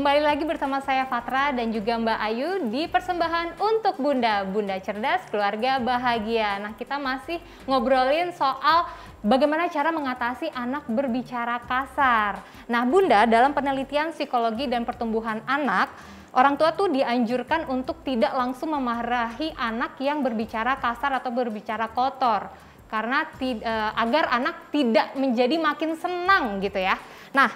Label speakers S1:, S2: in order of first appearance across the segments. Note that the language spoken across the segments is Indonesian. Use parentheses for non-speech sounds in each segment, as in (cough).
S1: Kembali lagi bersama saya Fatra dan juga Mbak Ayu di persembahan untuk Bunda, Bunda Cerdas Keluarga Bahagia. Nah, kita masih ngobrolin soal bagaimana cara mengatasi anak berbicara kasar. Nah, Bunda dalam penelitian psikologi dan pertumbuhan anak Orang tua tuh dianjurkan untuk tidak langsung memarahi anak yang berbicara kasar atau berbicara kotor karena eh, agar anak tidak menjadi makin senang gitu ya. Nah,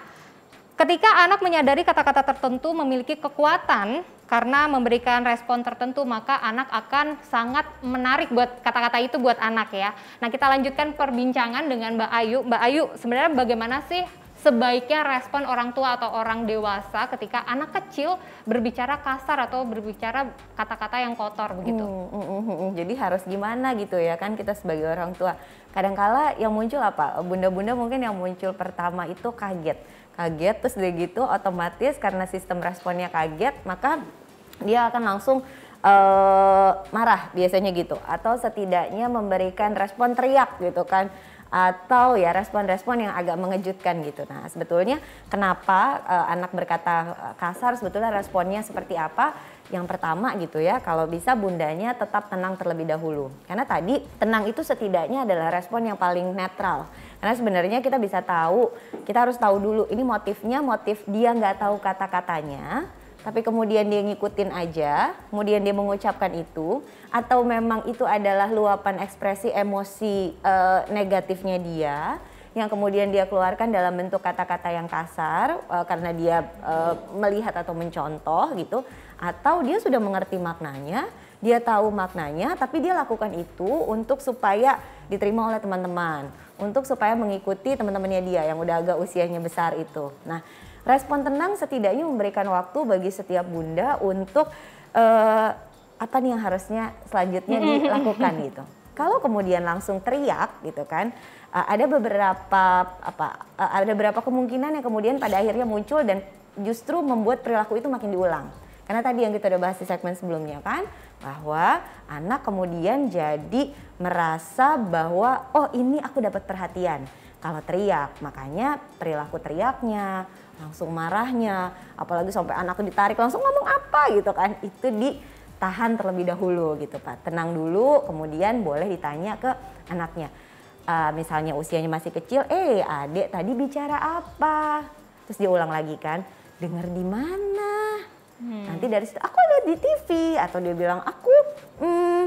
S1: Ketika anak menyadari kata-kata tertentu memiliki kekuatan karena memberikan respon tertentu, maka anak akan sangat menarik buat kata-kata itu buat anak ya. Nah, kita lanjutkan perbincangan dengan Mbak Ayu. Mbak Ayu, sebenarnya bagaimana sih sebaiknya respon orang tua atau orang dewasa ketika anak kecil berbicara kasar atau berbicara kata-kata yang kotor begitu? Hmm,
S2: hmm, hmm, hmm. Jadi harus gimana gitu ya kan kita sebagai orang tua. Kadangkala yang muncul apa? Bunda-bunda mungkin yang muncul pertama itu kaget kaget terus dia gitu otomatis karena sistem responnya kaget maka dia akan langsung uh, marah biasanya gitu atau setidaknya memberikan respon teriak gitu kan atau ya respon-respon yang agak mengejutkan gitu. Nah, sebetulnya kenapa uh, anak berkata kasar sebetulnya responnya seperti apa? Yang pertama gitu ya, kalau bisa bundanya tetap tenang terlebih dahulu. Karena tadi tenang itu setidaknya adalah respon yang paling netral. Karena sebenarnya kita bisa tahu, kita harus tahu dulu ini motifnya motif dia nggak tahu kata-katanya, tapi kemudian dia ngikutin aja, kemudian dia mengucapkan itu, atau memang itu adalah luapan ekspresi emosi e, negatifnya dia, yang kemudian dia keluarkan dalam bentuk kata-kata yang kasar e, karena dia e, melihat atau mencontoh gitu, atau dia sudah mengerti maknanya, dia tahu maknanya, tapi dia lakukan itu untuk supaya diterima oleh teman-teman, untuk supaya mengikuti teman-temannya dia yang udah agak usianya besar itu. Nah, respon tenang setidaknya memberikan waktu bagi setiap bunda untuk uh, apa nih yang harusnya selanjutnya dilakukan gitu. Kalau kemudian langsung teriak gitu kan, eh, ada beberapa apa eh, ada beberapa kemungkinan yang kemudian pada akhirnya muncul dan justru membuat perilaku itu makin diulang. Karena tadi yang kita udah bahas di segmen sebelumnya kan, bahwa anak kemudian jadi merasa bahwa oh ini aku dapat perhatian. Kalau teriak, makanya perilaku teriaknya, langsung marahnya, apalagi sampai anakku ditarik langsung ngomong apa gitu kan. Itu ditahan terlebih dahulu gitu Pak. Tenang dulu, kemudian boleh ditanya ke anaknya. Uh, misalnya usianya masih kecil, eh adik tadi bicara apa? Terus dia ulang lagi kan, dengar di mana? Hmm. Nanti dari situ aku ada di TV atau dia bilang aku hmm,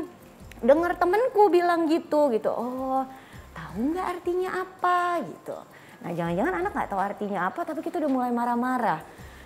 S2: dengar temenku bilang gitu gitu. Oh tahu nggak artinya apa gitu. Nah jangan-jangan anak nggak tahu artinya apa tapi kita udah mulai marah-marah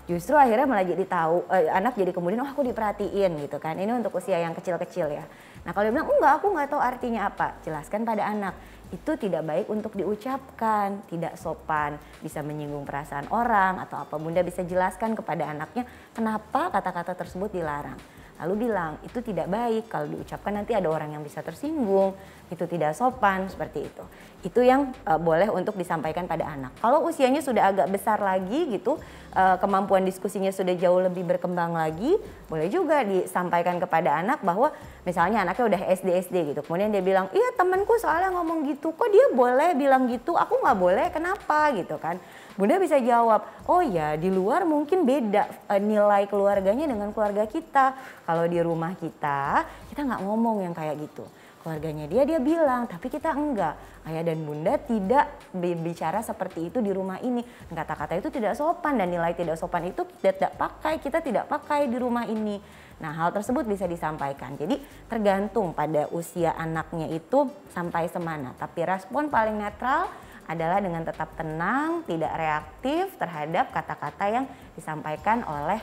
S2: justru akhirnya malah jadi tahu eh, anak jadi kemudian oh aku diperhatiin gitu kan ini untuk usia yang kecil-kecil ya nah kalau dia bilang enggak aku nggak tahu artinya apa jelaskan pada anak itu tidak baik untuk diucapkan, tidak sopan, bisa menyinggung perasaan orang atau apa. Bunda bisa jelaskan kepada anaknya kenapa kata-kata tersebut dilarang. Lalu bilang itu tidak baik kalau diucapkan nanti ada orang yang bisa tersinggung, itu tidak sopan seperti itu. Itu yang uh, boleh untuk disampaikan pada anak. Kalau usianya sudah agak besar lagi gitu, uh, kemampuan diskusinya sudah jauh lebih berkembang lagi, boleh juga disampaikan kepada anak bahwa misalnya anaknya udah SD SD gitu. Kemudian dia bilang, "Iya, temanku soalnya ngomong gitu. Kok dia boleh bilang gitu? Aku nggak boleh. Kenapa?" gitu kan. Bunda bisa jawab, oh ya di luar mungkin beda e, nilai keluarganya dengan keluarga kita. Kalau di rumah kita, kita nggak ngomong yang kayak gitu. Keluarganya dia, dia bilang, tapi kita enggak. Ayah dan bunda tidak bicara seperti itu di rumah ini. Kata-kata itu tidak sopan dan nilai tidak sopan itu tidak, tidak pakai, kita tidak pakai di rumah ini. Nah, hal tersebut bisa disampaikan. Jadi, tergantung pada usia anaknya itu sampai semana. Tapi respon paling netral adalah dengan tetap tenang, tidak reaktif terhadap kata-kata yang disampaikan oleh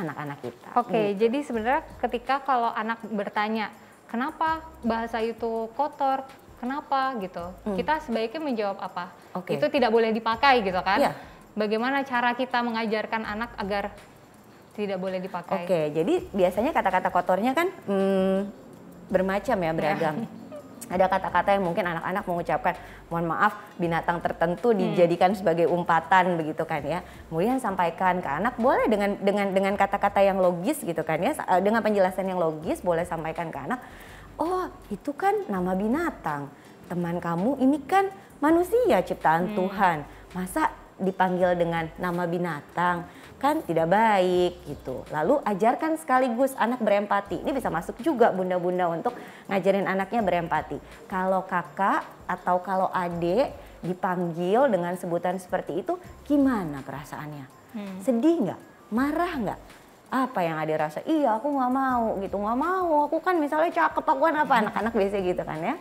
S2: anak-anak kita. Oke, okay, gitu.
S1: jadi sebenarnya ketika kalau anak bertanya, kenapa bahasa itu kotor? Kenapa gitu? Hmm. Kita sebaiknya menjawab apa? Okay. Itu tidak boleh dipakai gitu kan? Yeah. Bagaimana cara kita mengajarkan anak agar tidak boleh dipakai? Oke, okay,
S2: jadi biasanya kata-kata kotornya kan hmm, bermacam ya, beragam. Yeah ada kata-kata yang mungkin anak-anak mengucapkan mohon maaf binatang tertentu hmm. dijadikan hmm. sebagai umpatan begitu kan ya kemudian sampaikan ke anak boleh dengan dengan dengan kata-kata yang logis gitu kan ya eh, dengan penjelasan yang logis boleh sampaikan ke anak oh itu kan nama binatang teman kamu ini kan manusia ciptaan hmm. Tuhan masa dipanggil dengan nama binatang kan tidak baik gitu. Lalu ajarkan sekaligus anak berempati. Ini bisa masuk juga bunda-bunda untuk ngajarin anaknya berempati. Kalau kakak atau kalau adik dipanggil dengan sebutan seperti itu, gimana perasaannya? Hmm. Sedih nggak? Marah nggak? Apa yang ada rasa? Iya, aku nggak mau gitu, nggak mau. Aku kan misalnya cakep, aku kan apa? Anak-anak biasanya gitu kan ya.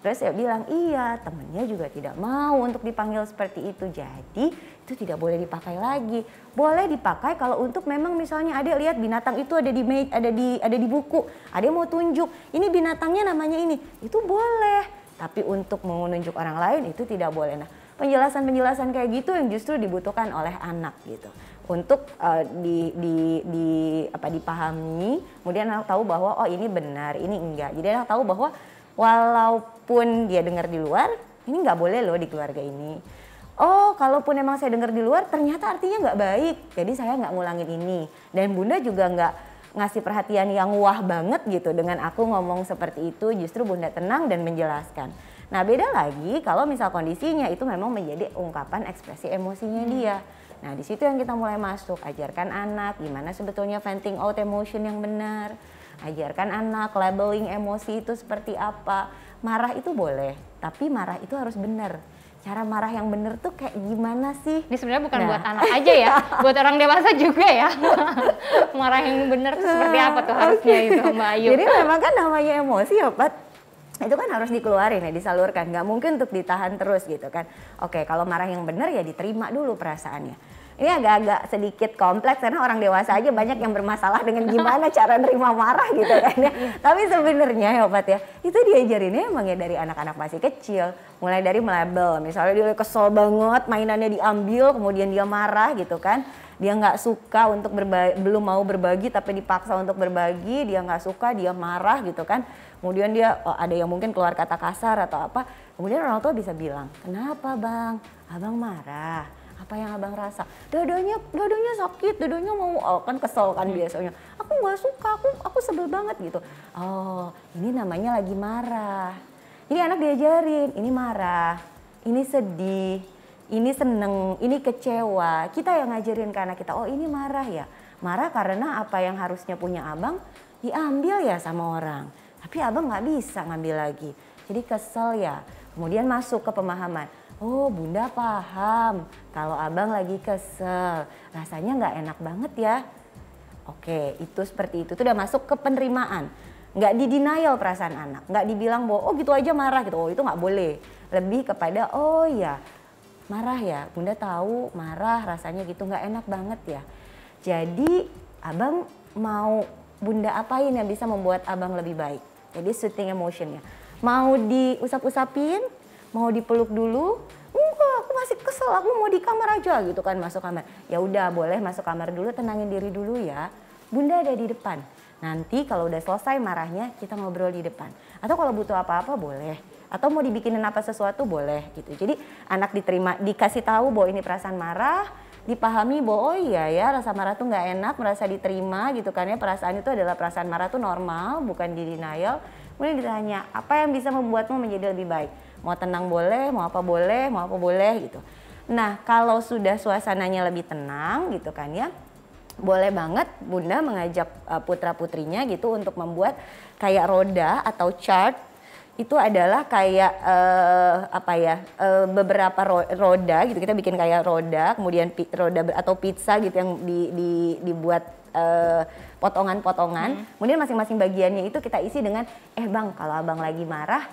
S2: Terus saya bilang, iya temennya juga tidak mau untuk dipanggil seperti itu. Jadi itu tidak boleh dipakai lagi. Boleh dipakai kalau untuk memang misalnya ada lihat binatang itu ada di ada di ada di buku. Ada mau tunjuk, ini binatangnya namanya ini. Itu boleh. Tapi untuk menunjuk orang lain itu tidak boleh. Nah penjelasan-penjelasan kayak gitu yang justru dibutuhkan oleh anak gitu untuk uh, di, di, di apa dipahami kemudian anak tahu bahwa oh ini benar ini enggak jadi anak tahu bahwa walaupun dia dengar di luar ini nggak boleh loh di keluarga ini oh kalaupun emang saya dengar di luar ternyata artinya nggak baik jadi saya nggak ngulangin ini dan bunda juga nggak ngasih perhatian yang wah banget gitu dengan aku ngomong seperti itu justru bunda tenang dan menjelaskan nah beda lagi kalau misal kondisinya itu memang menjadi ungkapan ekspresi emosinya hmm. dia nah di situ yang kita mulai masuk ajarkan anak gimana sebetulnya venting out emotion yang benar ajarkan anak labeling emosi itu seperti apa marah itu boleh tapi marah itu harus benar cara marah yang benar tuh kayak gimana sih? Ini sebenarnya bukan nah. buat anak aja ya, (laughs) buat
S1: orang dewasa juga ya. (laughs) marah yang benar tuh seperti nah, apa tuh harusnya okay. itu Mbak Ayu? Jadi memang
S2: kan namanya emosi ya Pat, itu kan harus dikeluarin ya disalurkan nggak mungkin untuk ditahan terus gitu kan oke kalau marah yang benar ya diterima dulu perasaannya ini iya, agak-agak sedikit kompleks karena orang dewasa aja banyak yang bermasalah dengan gimana (laughs) cara nerima marah gitu kan ya. Iya. Tapi sebenarnya ya Pat ya, itu diajarinnya emang ya dari anak-anak masih kecil. Mulai dari melabel, misalnya dia kesel banget mainannya diambil, kemudian dia marah gitu kan dia nggak suka untuk berbagi, belum mau berbagi tapi dipaksa untuk berbagi dia nggak suka dia marah gitu kan kemudian dia oh, ada yang mungkin keluar kata kasar atau apa kemudian orang tua bisa bilang kenapa bang abang marah apa yang abang rasa dadanya dadanya sakit dadanya mau oh, kan kesel kan hmm. biasanya aku nggak suka aku aku sebel banget gitu oh ini namanya lagi marah ini anak diajarin ini marah ini sedih ini seneng ini kecewa kita yang ngajarin ke anak kita oh ini marah ya marah karena apa yang harusnya punya abang diambil ya sama orang tapi abang nggak bisa ngambil lagi jadi kesel ya kemudian masuk ke pemahaman oh bunda paham kalau abang lagi kesel, rasanya nggak enak banget ya. Oke, itu seperti itu, itu udah masuk ke penerimaan. Nggak di denial perasaan anak, nggak dibilang bahwa oh gitu aja marah gitu, oh itu nggak boleh. Lebih kepada oh ya marah ya, bunda tahu marah rasanya gitu nggak enak banget ya. Jadi abang mau bunda apain yang bisa membuat abang lebih baik? Jadi shooting emotionnya. Mau diusap-usapin, mau dipeluk dulu enggak aku masih kesel aku mau di kamar aja gitu kan masuk kamar ya udah boleh masuk kamar dulu tenangin diri dulu ya bunda ada di depan nanti kalau udah selesai marahnya kita ngobrol di depan atau kalau butuh apa-apa boleh atau mau dibikinin apa sesuatu boleh gitu jadi anak diterima dikasih tahu bahwa ini perasaan marah dipahami bahwa oh iya ya rasa marah tuh nggak enak merasa diterima gitu kan ya perasaan itu adalah perasaan marah tuh normal bukan di denial kemudian ditanya apa yang bisa membuatmu menjadi lebih baik mau tenang boleh mau apa boleh mau apa boleh gitu nah kalau sudah suasananya lebih tenang gitu kan ya boleh banget bunda mengajak e, putra putrinya gitu untuk membuat kayak roda atau chart itu adalah kayak uh, apa ya uh, beberapa ro roda gitu kita bikin kayak roda kemudian roda atau pizza gitu yang di, di, dibuat potongan potongan-potongan hmm. kemudian masing-masing bagiannya itu kita isi dengan eh bang kalau abang lagi marah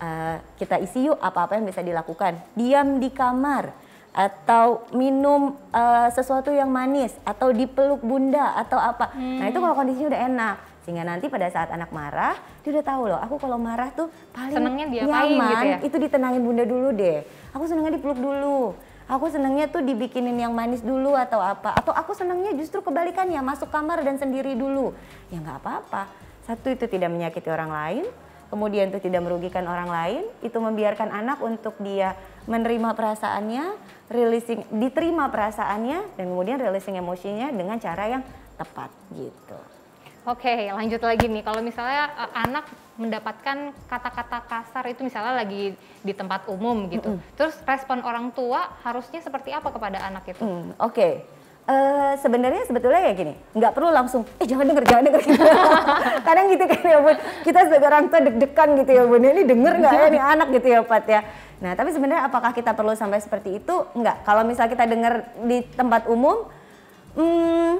S2: Eh, kita isi yuk apa-apa yang bisa dilakukan. Diam di kamar atau minum uh, sesuatu yang manis atau dipeluk bunda atau apa. Hmm. Nah, itu hmm. kalau kondisinya udah enak. Sehingga nanti pada saat anak marah, dia udah tahu loh, aku kalau marah tuh paling senengnya diapain gitu nyaman, gitu ya. Itu ditenangin bunda dulu deh. Aku senengnya dipeluk dulu. Aku senengnya tuh dibikinin yang manis dulu atau apa. Atau aku senengnya justru kebalikannya, masuk kamar dan sendiri dulu. Ya nggak apa-apa. Satu itu tidak menyakiti orang lain, kemudian itu tidak merugikan orang lain, itu membiarkan anak untuk dia menerima perasaannya, releasing diterima perasaannya dan kemudian releasing emosinya dengan cara yang tepat gitu.
S1: Oke, lanjut lagi nih. Kalau misalnya uh, anak mendapatkan kata-kata kasar itu misalnya lagi di tempat umum gitu. Mm -hmm. Terus respon orang tua harusnya seperti apa kepada anak itu? Mm, Oke.
S2: Okay Uh, sebenarnya sebetulnya ya gini, nggak perlu langsung, eh jangan denger, jangan denger gitu. (laughs) Kadang gitu kan ya bun, kita sebagai orang tua deg-degan gitu ya bun, ini denger nggak ya ini (laughs) anak gitu ya Pat ya. Nah tapi sebenarnya apakah kita perlu sampai seperti itu? Nggak, kalau misal kita denger di tempat umum, hmm,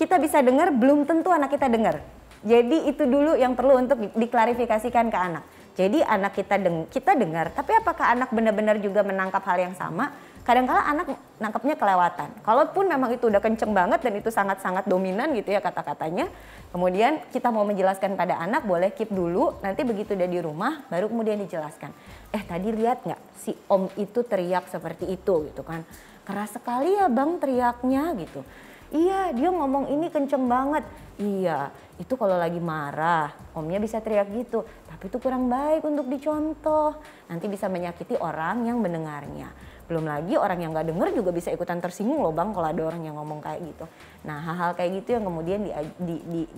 S2: kita bisa denger belum tentu anak kita denger. Jadi itu dulu yang perlu untuk diklarifikasikan ke anak. Jadi anak kita deng kita dengar, tapi apakah anak benar-benar juga menangkap hal yang sama? Kadang-kala anak nangkepnya kelewatan. Kalaupun memang itu udah kenceng banget dan itu sangat-sangat dominan gitu ya kata-katanya. Kemudian kita mau menjelaskan pada anak, boleh keep dulu. Nanti begitu udah di rumah, baru kemudian dijelaskan. Eh tadi lihat nggak si om itu teriak seperti itu gitu kan? Keras sekali ya bang teriaknya gitu iya dia ngomong ini kenceng banget iya itu kalau lagi marah omnya bisa teriak gitu tapi itu kurang baik untuk dicontoh nanti bisa menyakiti orang yang mendengarnya belum lagi orang yang nggak denger juga bisa ikutan tersinggung loh bang kalau ada orang yang ngomong kayak gitu nah hal-hal kayak gitu yang kemudian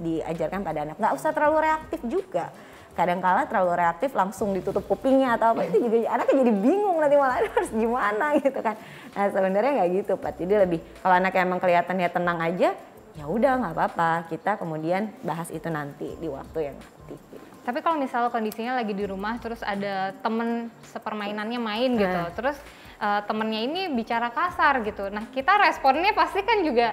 S2: diajarkan pada anak nggak usah terlalu reaktif juga kadang kadangkala terlalu reaktif langsung ditutup kupingnya atau apa itu juga anaknya jadi bingung nanti malah harus gimana (laughs) gitu kan nah sebenarnya nggak gitu pak jadi lebih kalau anaknya emang kelihatannya tenang aja ya udah nggak apa-apa kita kemudian bahas itu nanti di waktu yang nanti
S1: tapi kalau misalnya kondisinya lagi di rumah terus ada temen sepermainannya main nah. gitu nah. terus uh, temennya ini bicara kasar gitu nah kita responnya pasti kan juga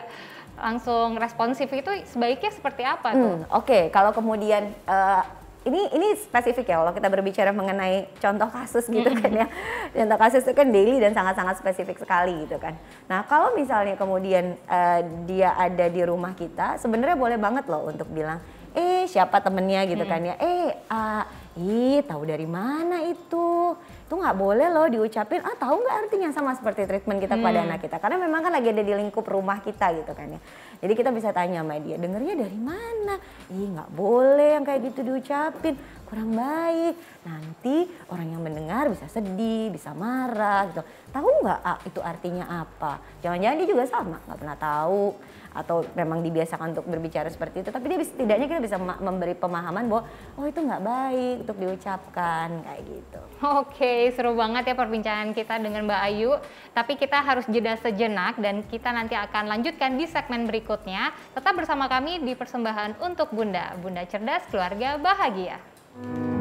S1: langsung responsif itu sebaiknya seperti apa tuh? Hmm, Oke,
S2: okay. kalau kemudian uh, ini ini spesifik ya kalau kita berbicara mengenai contoh kasus gitu kan ya. Contoh kasus itu kan daily dan sangat-sangat spesifik sekali gitu kan. Nah, kalau misalnya kemudian uh, dia ada di rumah kita, sebenarnya boleh banget loh untuk bilang, "Eh, siapa temennya?" gitu hmm. kan ya. "Eh, uh, Ih, tahu dari mana itu? Itu nggak boleh loh diucapin. Ah, tahu nggak artinya sama seperti treatment kita hmm. pada anak kita. Karena memang kan lagi ada di lingkup rumah kita gitu kan ya. Jadi kita bisa tanya sama dia, dengernya dari mana? Ih, nggak boleh yang kayak gitu diucapin. Kurang baik. Nanti orang yang mendengar bisa sedih, bisa marah gitu. Tahu nggak ah, itu artinya apa? Jangan-jangan dia juga sama, nggak pernah tahu atau memang dibiasakan untuk berbicara seperti itu tapi dia bisa, tidaknya kita bisa memberi
S1: pemahaman bahwa oh itu nggak baik untuk diucapkan kayak gitu oke seru banget ya perbincangan kita dengan Mbak Ayu tapi kita harus jeda sejenak dan kita nanti akan lanjutkan di segmen berikutnya tetap bersama kami di persembahan untuk Bunda Bunda cerdas keluarga bahagia hmm.